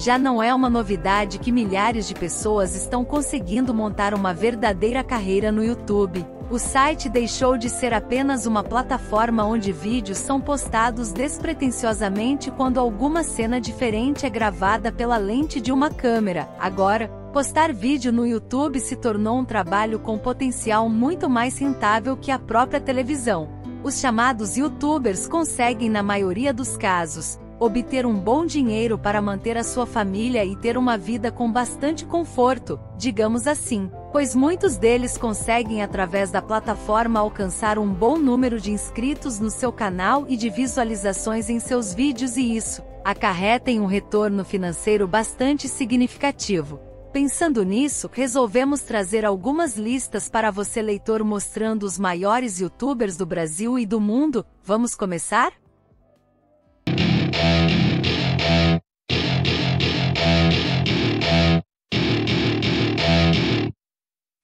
Já não é uma novidade que milhares de pessoas estão conseguindo montar uma verdadeira carreira no YouTube. O site deixou de ser apenas uma plataforma onde vídeos são postados despretensiosamente quando alguma cena diferente é gravada pela lente de uma câmera. Agora, postar vídeo no YouTube se tornou um trabalho com potencial muito mais rentável que a própria televisão. Os chamados YouTubers conseguem, na maioria dos casos, obter um bom dinheiro para manter a sua família e ter uma vida com bastante conforto, digamos assim, pois muitos deles conseguem através da plataforma alcançar um bom número de inscritos no seu canal e de visualizações em seus vídeos e isso acarreta em um retorno financeiro bastante significativo. Pensando nisso, resolvemos trazer algumas listas para você leitor mostrando os maiores youtubers do Brasil e do mundo. Vamos começar?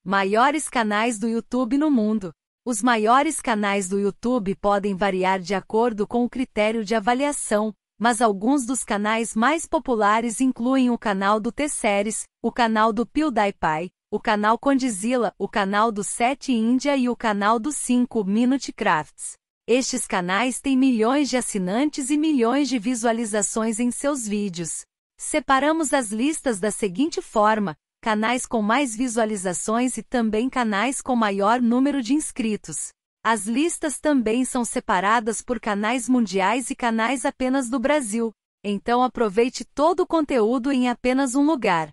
Maiores canais do YouTube no mundo. Os maiores canais do YouTube podem variar de acordo com o critério de avaliação, mas alguns dos canais mais populares incluem o canal do T-Series, o canal do PewDiePie, o canal Condizila, o canal do 7 India e o canal do 5 Minute Crafts. Estes canais têm milhões de assinantes e milhões de visualizações em seus vídeos. Separamos as listas da seguinte forma: canais com mais visualizações e também canais com maior número de inscritos. As listas também são separadas por canais mundiais e canais apenas do Brasil, então aproveite todo o conteúdo em apenas um lugar.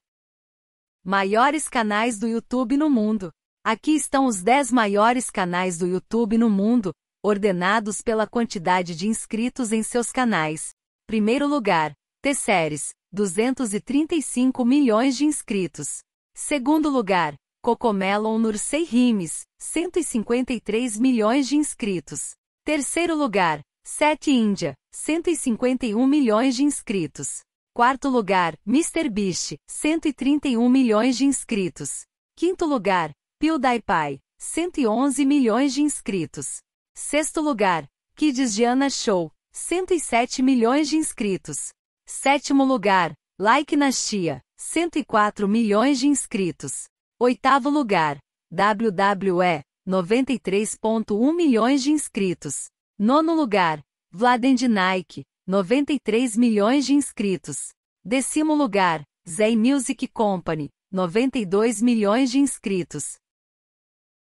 Maiores canais do YouTube no mundo. Aqui estão os 10 maiores canais do YouTube no mundo, ordenados pela quantidade de inscritos em seus canais. Primeiro lugar, T-Series, 235 milhões de inscritos. Segundo lugar, Cocomelon Nursei Rimes, 153 milhões de inscritos. Terceiro lugar, Sete Índia, 151 milhões de inscritos. Quarto lugar, Mr. Beast, 131 milhões de inscritos. Quinto lugar, PewDiePie, 111 milhões de inscritos. Sexto lugar, Kids Diana Show, 107 milhões de inscritos. Sétimo lugar, Like Nastia, 104 milhões de inscritos. Oitavo lugar, WWE, 93.1 milhões de inscritos. Nono lugar, Vladen de Nike, 93 milhões de inscritos. Décimo lugar, Zay Music Company, 92 milhões de inscritos.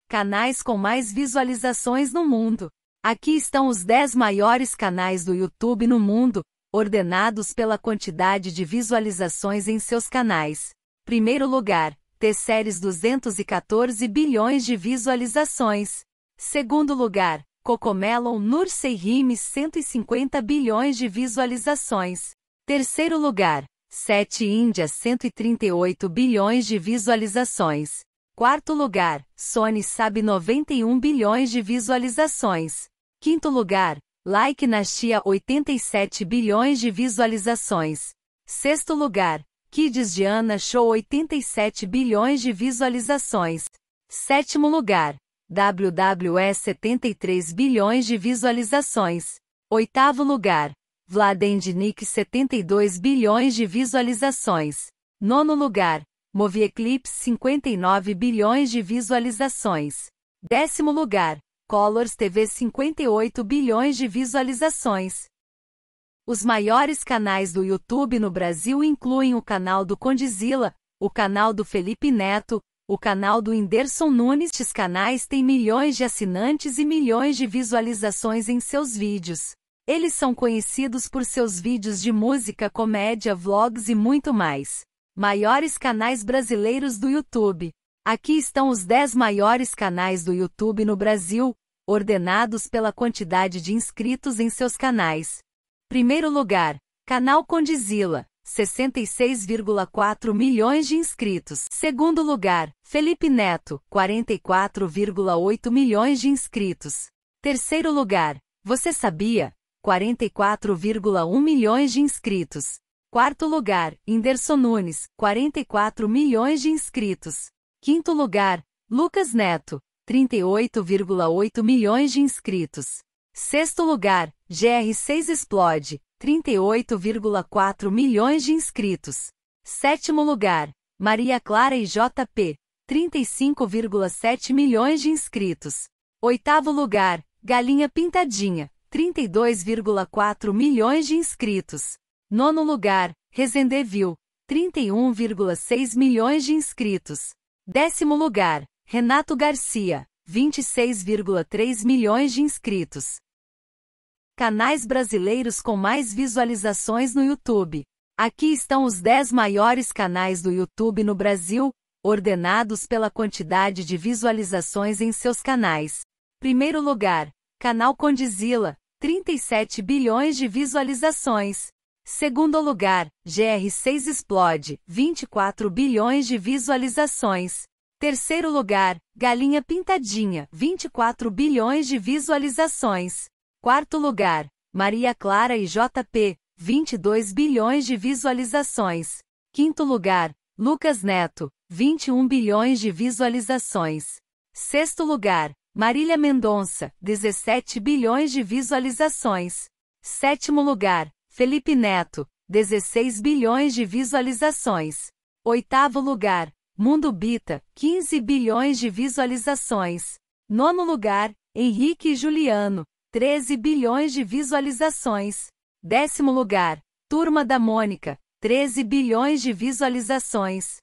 Canais com mais visualizações no mundo. Aqui estão os 10 maiores canais do YouTube no mundo, ordenados pela quantidade de visualizações em seus canais. Primeiro lugar, T-Series 214 bilhões de visualizações. Segundo lugar, Cocomelon Nursey Rimes 150 bilhões de visualizações. Terceiro lugar, 7 Índia 138 bilhões de visualizações. Quarto lugar, Sony Sabe 91 bilhões de visualizações. Quinto lugar, Like Nastia 87 bilhões de visualizações. Sexto lugar, Kids Diana Show 87 bilhões de visualizações. Sétimo lugar, WWE 73 bilhões de visualizações. Oitavo lugar, Vladendnik 72 bilhões de visualizações. Nono lugar, Movie Eclipse 59 bilhões de visualizações. Décimo lugar, Colors TV 58 bilhões de visualizações. Os maiores canais do YouTube no Brasil incluem o canal do Condizila, o canal do Felipe Neto, o canal do Inderson Nunes. Estes canais têm milhões de assinantes e milhões de visualizações em seus vídeos. Eles são conhecidos por seus vídeos de música, comédia, vlogs e muito mais. Maiores canais brasileiros do YouTube. Aqui estão os 10 maiores canais do YouTube no Brasil, ordenados pela quantidade de inscritos em seus canais. Primeiro lugar, Canal Condizila, 66,4 milhões de inscritos. Segundo lugar, Felipe Neto, 44,8 milhões de inscritos. Terceiro lugar, Você Sabia? 44,1 milhões de inscritos. Quarto lugar, Inderson Nunes, 44 milhões de inscritos. Quinto lugar, Lucas Neto, 38,8 milhões de inscritos. Sexto lugar, GR6 Explode, 38,4 milhões de inscritos. Sétimo lugar, Maria Clara e JP, 35,7 milhões de inscritos. Oitavo lugar, Galinha Pintadinha, 32,4 milhões de inscritos. Nono lugar, Resendevil, 31,6 milhões de inscritos. Décimo lugar, Renato Garcia, 26,3 milhões de inscritos. Canais brasileiros com mais visualizações no YouTube. Aqui estão os 10 maiores canais do YouTube no Brasil, ordenados pela quantidade de visualizações em seus canais. Primeiro lugar, Canal Condizila, 37 bilhões de visualizações. Segundo lugar, GR6 explode, 24 bilhões de visualizações. Terceiro lugar, Galinha Pintadinha, 24 bilhões de visualizações. Quarto lugar, Maria Clara e JP, 22 bilhões de visualizações. Quinto lugar, Lucas Neto, 21 bilhões de visualizações. Sexto lugar, Marília Mendonça, 17 bilhões de visualizações. Sétimo lugar, Felipe Neto, 16 bilhões de visualizações. Oitavo lugar, Mundo Bita, 15 bilhões de visualizações. Nono lugar, Henrique e Juliano, 13 bilhões de visualizações. Décimo lugar, Turma da Mônica, 13 bilhões de visualizações.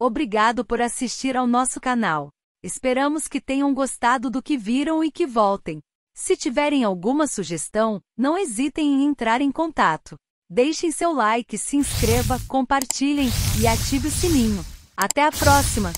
Obrigado por assistir ao nosso canal. Esperamos que tenham gostado do que viram e que voltem. Se tiverem alguma sugestão, não hesitem em entrar em contato. Deixem seu like, se inscreva, compartilhem e ative o sininho. Até a próxima!